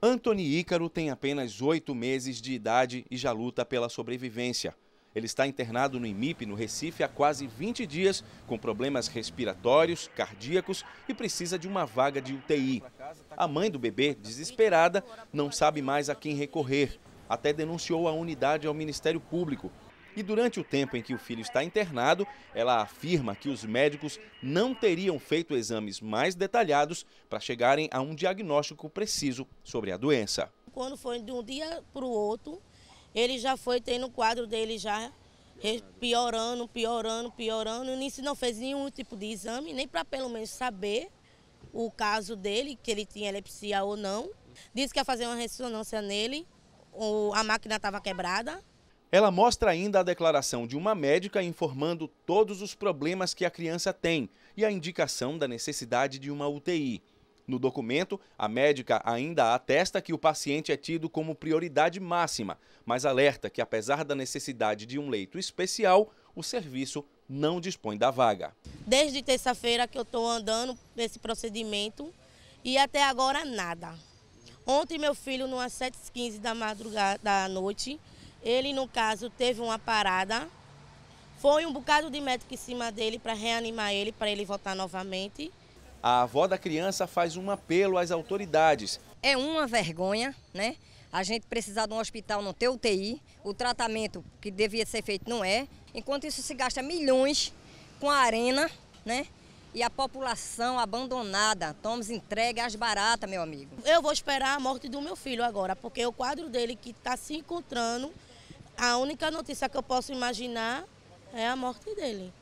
Anthony Ícaro tem apenas oito meses de idade e já luta pela sobrevivência. Ele está internado no IMIP, no Recife, há quase 20 dias, com problemas respiratórios, cardíacos e precisa de uma vaga de UTI. A mãe do bebê, desesperada, não sabe mais a quem recorrer. Até denunciou a unidade ao Ministério Público, e durante o tempo em que o filho está internado, ela afirma que os médicos não teriam feito exames mais detalhados para chegarem a um diagnóstico preciso sobre a doença. Quando foi de um dia para o outro, ele já foi tendo o quadro dele já piorando, piorando, piorando. se não fez nenhum tipo de exame, nem para pelo menos saber o caso dele, que ele tinha epilepsia ou não. Disse que ia fazer uma ressonância nele, a máquina estava quebrada, ela mostra ainda a declaração de uma médica informando todos os problemas que a criança tem e a indicação da necessidade de uma UTI. No documento, a médica ainda atesta que o paciente é tido como prioridade máxima, mas alerta que, apesar da necessidade de um leito especial, o serviço não dispõe da vaga. Desde terça-feira que eu estou andando nesse procedimento e até agora nada. Ontem, meu filho, numa 7h15 da madrugada da noite, ele, no caso, teve uma parada. Foi um bocado de médico em cima dele para reanimar ele, para ele voltar novamente. A avó da criança faz um apelo às autoridades. É uma vergonha, né? A gente precisar de um hospital não ter UTI, o tratamento que devia ser feito não é. Enquanto isso se gasta milhões com a arena, né? E a população abandonada, tomes entregue às baratas, meu amigo. Eu vou esperar a morte do meu filho agora, porque o quadro dele que está se encontrando a única notícia que eu posso imaginar é a morte dele.